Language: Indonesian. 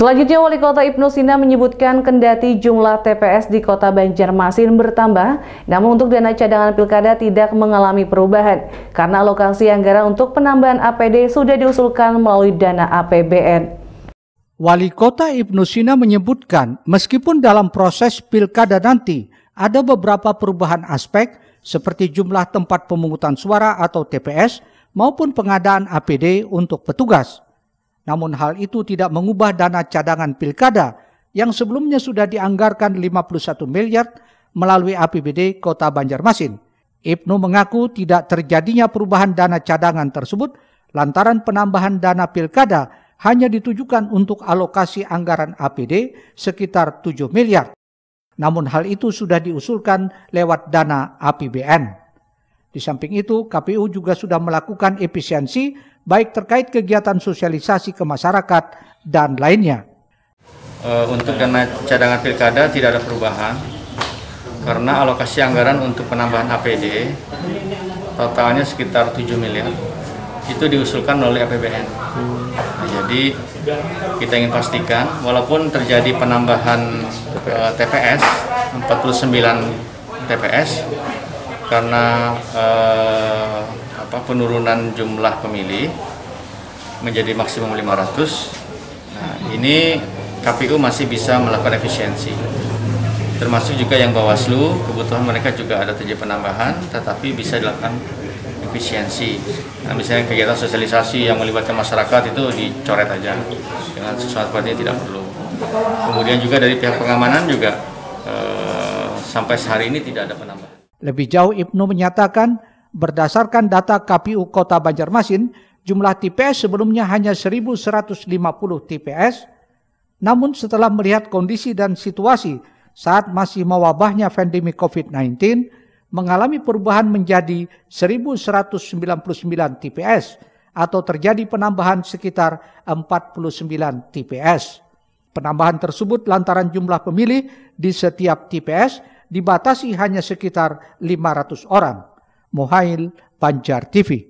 Selanjutnya, Wali Kota Ibnu Sina menyebutkan kendati jumlah TPS di Kota Banjarmasin bertambah, namun untuk dana cadangan pilkada tidak mengalami perubahan karena alokasi anggaran untuk penambahan APD sudah diusulkan melalui dana APBN. Wali Kota Ibnu Sina menyebutkan, meskipun dalam proses pilkada nanti ada beberapa perubahan aspek seperti jumlah tempat pemungutan suara atau TPS maupun pengadaan APD untuk petugas. Namun hal itu tidak mengubah dana cadangan pilkada yang sebelumnya sudah dianggarkan 51 miliar melalui APBD Kota Banjarmasin. Ibnu mengaku tidak terjadinya perubahan dana cadangan tersebut lantaran penambahan dana pilkada hanya ditujukan untuk alokasi anggaran APD sekitar 7 miliar. Namun hal itu sudah diusulkan lewat dana APBN. Di samping itu, KPU juga sudah melakukan efisiensi baik terkait kegiatan sosialisasi ke masyarakat dan lainnya. Eh, untuk dana cadangan pilkada tidak ada perubahan karena alokasi anggaran untuk penambahan APD totalnya sekitar 7 miliar itu diusulkan oleh APBN. Nah, jadi kita ingin pastikan walaupun terjadi penambahan eh, TPS 49 TPS karena eh, apa penurunan jumlah pemilih menjadi maksimum 500. Nah, ini KPU masih bisa melakukan efisiensi. Termasuk juga yang Bawaslu, kebutuhan mereka juga ada terjadi penambahan, tetapi bisa dilakukan efisiensi. Nah, misalnya kegiatan sosialisasi yang melibatkan masyarakat itu dicoret aja dengan sesuatu yang tidak perlu. Kemudian juga dari pihak pengamanan juga eh, sampai sehari ini tidak ada penambahan. Lebih jauh Ibnu menyatakan Berdasarkan data KPU Kota Banjarmasin, jumlah TPS sebelumnya hanya 1.150 TPS. Namun setelah melihat kondisi dan situasi saat masih mewabahnya pandemi COVID-19, mengalami perubahan menjadi 1.199 TPS atau terjadi penambahan sekitar 49 TPS. Penambahan tersebut lantaran jumlah pemilih di setiap TPS dibatasi hanya sekitar 500 orang. Mohail Banjar TV.